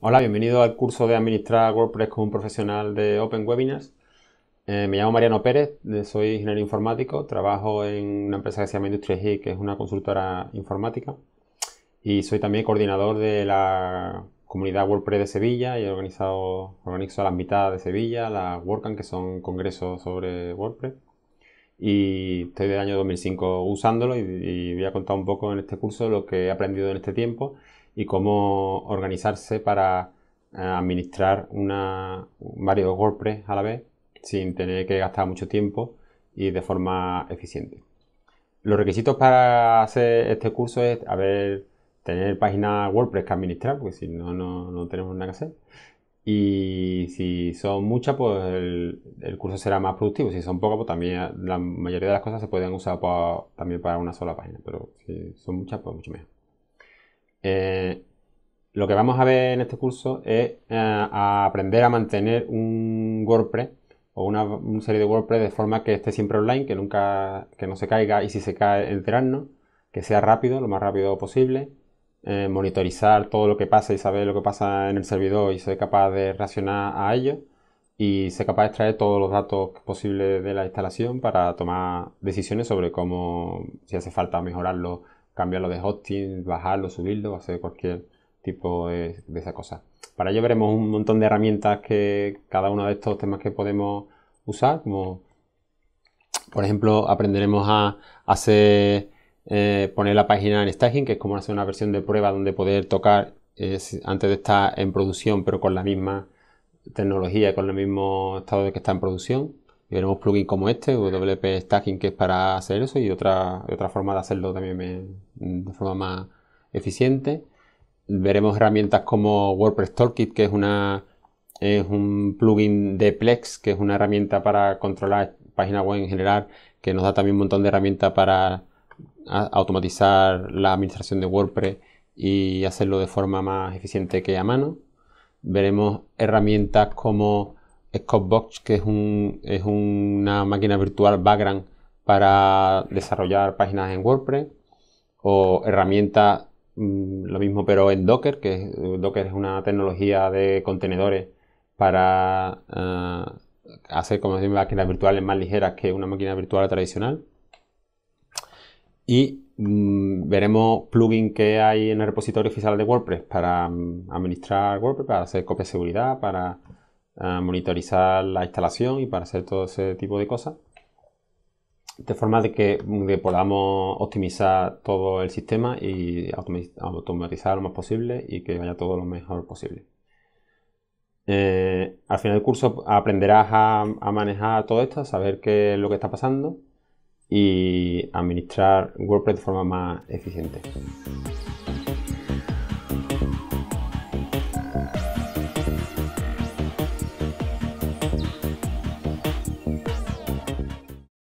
Hola, bienvenido al curso de administrar WordPress como un profesional de Open Webinars. Eh, me llamo Mariano Pérez, eh, soy ingeniero informático, trabajo en una empresa que se llama Industria que es una consultora informática, y soy también coordinador de la comunidad WordPress de Sevilla y he organizado, organizo a las mitad de Sevilla, la WordCamp, que son congresos sobre WordPress y estoy del año 2005 usándolo y, voy a contar un poco en este curso lo que he aprendido en este tiempo y cómo organizarse para eh, administrar una, varios WordPress a la vez sin tener que gastar mucho tiempo y de forma eficiente. Los requisitos para hacer este curso es tener página WordPress que administrar, porque si no, no, no tenemos nada que hacer. Y si son muchas, pues el, curso será más productivo. Si son pocas, pues también la mayoría de las cosas se pueden usar también para una sola página. Pero si son muchas, pues mucho mejor. Eh, lo que vamos a ver en este curso es eh, aprender a mantener un WordPress o una, una, serie de WordPress de forma que esté siempre online, que nunca, que no se caiga y si se cae enterarnos, que sea rápido, lo más rápido posible, eh, monitorizar todo lo que pasa y saber lo que pasa en el servidor y ser capaz de reaccionar a ello y ser capaz de extraer todos los datos posibles de la instalación para tomar decisiones sobre cómo, si hace falta mejorarlo, cambiarlo de hosting, bajarlo, subirlo, hacer cualquier tipo de, de esa cosa. Para ello veremos un montón de herramientas que cada uno de estos temas que podemos usar, como por ejemplo aprenderemos a hacer eh, poner la página en staging, que es como hacer una versión de prueba donde poder tocar antes de estar en producción, pero con la misma tecnología, con el mismo estado de que está en producción. veremos plugins como este, WP Staging, que es para hacer eso, y otra, otra forma de hacerlo también de forma más eficiente. Veremos herramientas como WordPress Toolkit, que es una es un plugin de Plex, que es una herramienta para controlar páginas web en general, que nos da también un montón de herramientas para automatizar la administración de WordPress y hacerlo de forma más eficiente que a mano. Veremos herramientas como Scopbox, que es, una máquina virtual background para desarrollar páginas en WordPress, o herramientas, mm, lo mismo pero en Docker, que Docker es una tecnología de contenedores para ah, hacer como máquinas virtuales más ligeras que una máquina virtual tradicional y mm, veremos plugins que hay en el repositorio oficial de WordPress para mm, administrar WordPress, para hacer copia de seguridad, para eh, monitorizar la instalación y para hacer todo ese tipo de cosas. De forma de que, mm, podamos optimizar todo el sistema y automatizar lo más posible y que vaya todo lo mejor posible. Eh, al final del curso aprenderás a manejar todo esto, a saber qué es lo que está pasando y administrar WordPress de forma más eficiente.